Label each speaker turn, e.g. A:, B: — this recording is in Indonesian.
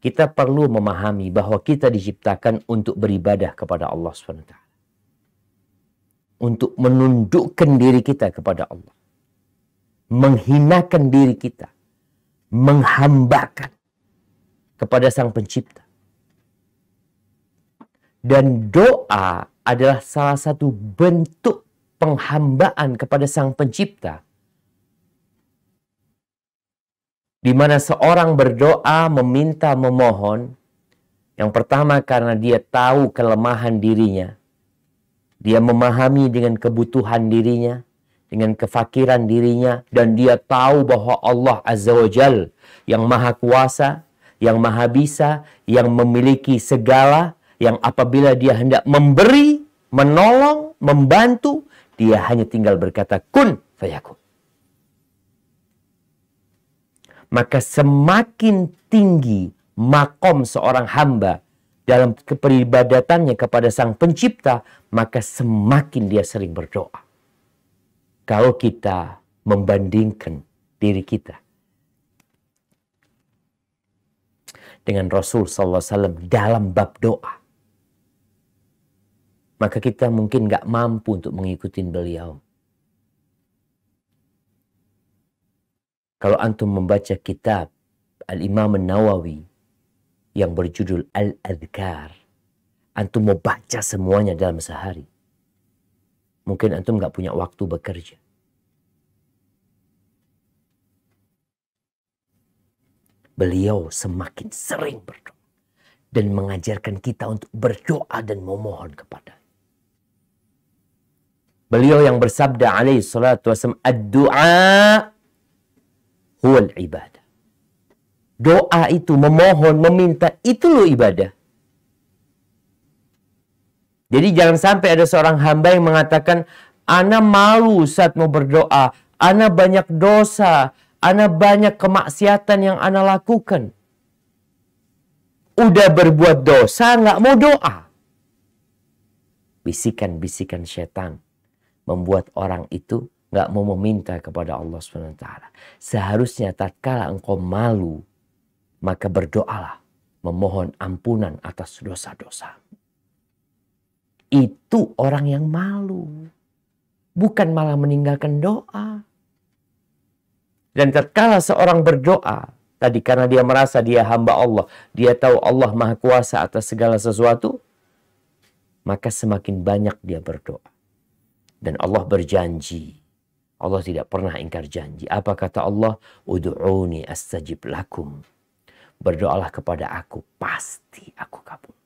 A: kita perlu memahami bahwa kita diciptakan untuk beribadah kepada Allah SWT. Untuk menundukkan diri kita kepada Allah. Menghinakan diri kita. Menghambakan kepada Sang Pencipta. Dan doa adalah salah satu bentuk penghambaan kepada Sang Pencipta di mana seorang berdoa meminta memohon, yang pertama karena dia tahu kelemahan dirinya. Dia memahami dengan kebutuhan dirinya, dengan kefakiran dirinya, dan dia tahu bahwa Allah Azza wa Jal yang maha kuasa, yang maha bisa, yang memiliki segala, yang apabila dia hendak memberi, menolong, membantu, dia hanya tinggal berkata kun fayakun maka semakin tinggi makom seorang hamba dalam keperibadatannya kepada Sang Pencipta, maka semakin dia sering berdoa. Kalau kita membandingkan diri kita dengan Rasul SAW dalam bab doa, maka kita mungkin nggak mampu untuk mengikuti beliau. Kalau antum membaca kitab Al-Imam Nawawi yang berjudul Al-Adhkar, antum mau baca semuanya dalam sehari. Mungkin antum nggak punya waktu bekerja. Beliau semakin sering berdoa dan mengajarkan kita untuk berdoa dan memohon kepada. Beliau yang bersabda alaihi salatu wasallam, "Ad-du'a huwal ibadah. Doa itu memohon, meminta, itu lo ibadah. Jadi jangan sampai ada seorang hamba yang mengatakan, Ana malu saat mau berdoa, Ana banyak dosa, Ana banyak kemaksiatan yang Ana lakukan. Udah berbuat dosa, nggak mau doa. Bisikan-bisikan setan membuat orang itu nggak mau meminta kepada Allah SWT. Seharusnya tatkala engkau malu, maka berdoalah memohon ampunan atas dosa-dosa. Itu orang yang malu. Bukan malah meninggalkan doa. Dan terkala seorang berdoa, tadi karena dia merasa dia hamba Allah, dia tahu Allah Maha Kuasa atas segala sesuatu, maka semakin banyak dia berdoa. Dan Allah berjanji, Allah tidak pernah ingkar janji. Apa kata Allah? Udu'uni astajib lakum. Berdoalah kepada aku, pasti aku kabul.